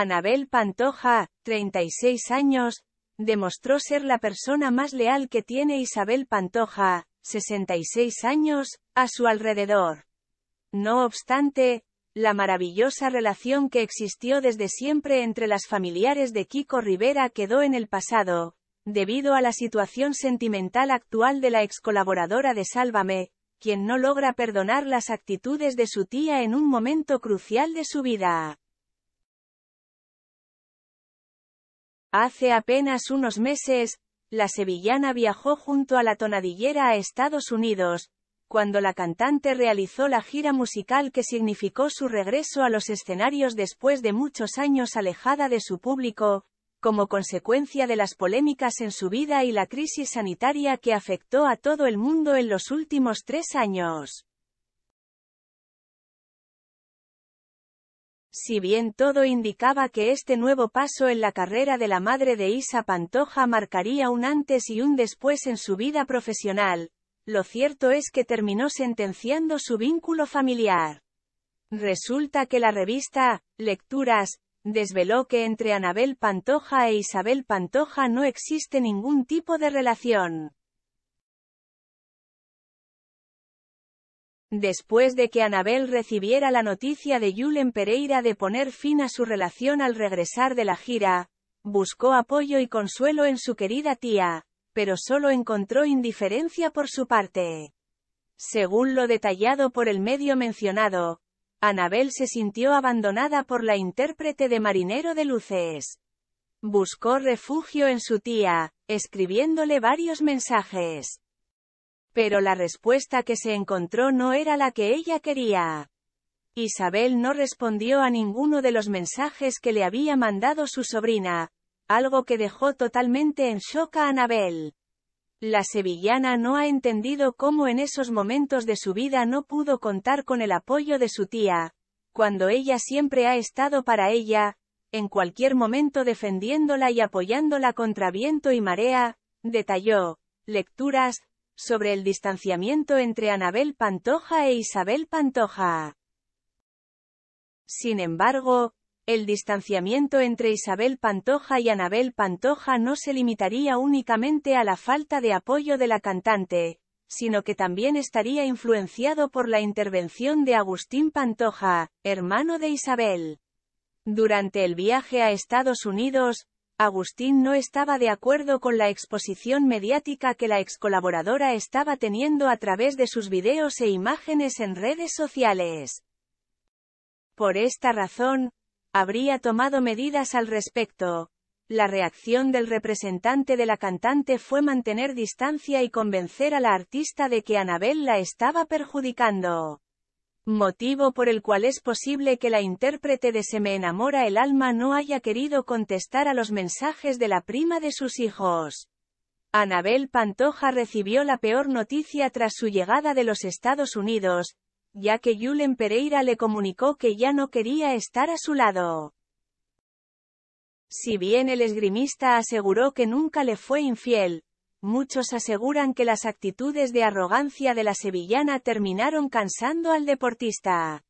Anabel Pantoja, 36 años, demostró ser la persona más leal que tiene Isabel Pantoja, 66 años, a su alrededor. No obstante, la maravillosa relación que existió desde siempre entre las familiares de Kiko Rivera quedó en el pasado, debido a la situación sentimental actual de la ex colaboradora de Sálvame, quien no logra perdonar las actitudes de su tía en un momento crucial de su vida. Hace apenas unos meses, la sevillana viajó junto a la tonadillera a Estados Unidos, cuando la cantante realizó la gira musical que significó su regreso a los escenarios después de muchos años alejada de su público, como consecuencia de las polémicas en su vida y la crisis sanitaria que afectó a todo el mundo en los últimos tres años. Si bien todo indicaba que este nuevo paso en la carrera de la madre de Isa Pantoja marcaría un antes y un después en su vida profesional, lo cierto es que terminó sentenciando su vínculo familiar. Resulta que la revista, Lecturas, desveló que entre Anabel Pantoja e Isabel Pantoja no existe ningún tipo de relación. Después de que Anabel recibiera la noticia de Julen Pereira de poner fin a su relación al regresar de la gira, buscó apoyo y consuelo en su querida tía, pero solo encontró indiferencia por su parte. Según lo detallado por el medio mencionado, Anabel se sintió abandonada por la intérprete de Marinero de Luces. Buscó refugio en su tía, escribiéndole varios mensajes. Pero la respuesta que se encontró no era la que ella quería. Isabel no respondió a ninguno de los mensajes que le había mandado su sobrina, algo que dejó totalmente en shock a Anabel. La sevillana no ha entendido cómo en esos momentos de su vida no pudo contar con el apoyo de su tía, cuando ella siempre ha estado para ella, en cualquier momento defendiéndola y apoyándola contra viento y marea, detalló, lecturas, sobre el distanciamiento entre Anabel Pantoja e Isabel Pantoja. Sin embargo, el distanciamiento entre Isabel Pantoja y Anabel Pantoja no se limitaría únicamente a la falta de apoyo de la cantante, sino que también estaría influenciado por la intervención de Agustín Pantoja, hermano de Isabel. Durante el viaje a Estados Unidos, Agustín no estaba de acuerdo con la exposición mediática que la ex colaboradora estaba teniendo a través de sus videos e imágenes en redes sociales. Por esta razón, habría tomado medidas al respecto. La reacción del representante de la cantante fue mantener distancia y convencer a la artista de que Anabel la estaba perjudicando motivo por el cual es posible que la intérprete de Se me enamora el alma no haya querido contestar a los mensajes de la prima de sus hijos. Anabel Pantoja recibió la peor noticia tras su llegada de los Estados Unidos, ya que Yulen Pereira le comunicó que ya no quería estar a su lado. Si bien el esgrimista aseguró que nunca le fue infiel, muchos aseguran que las actitudes de arrogancia de la sevillana terminaron cansando al deportista.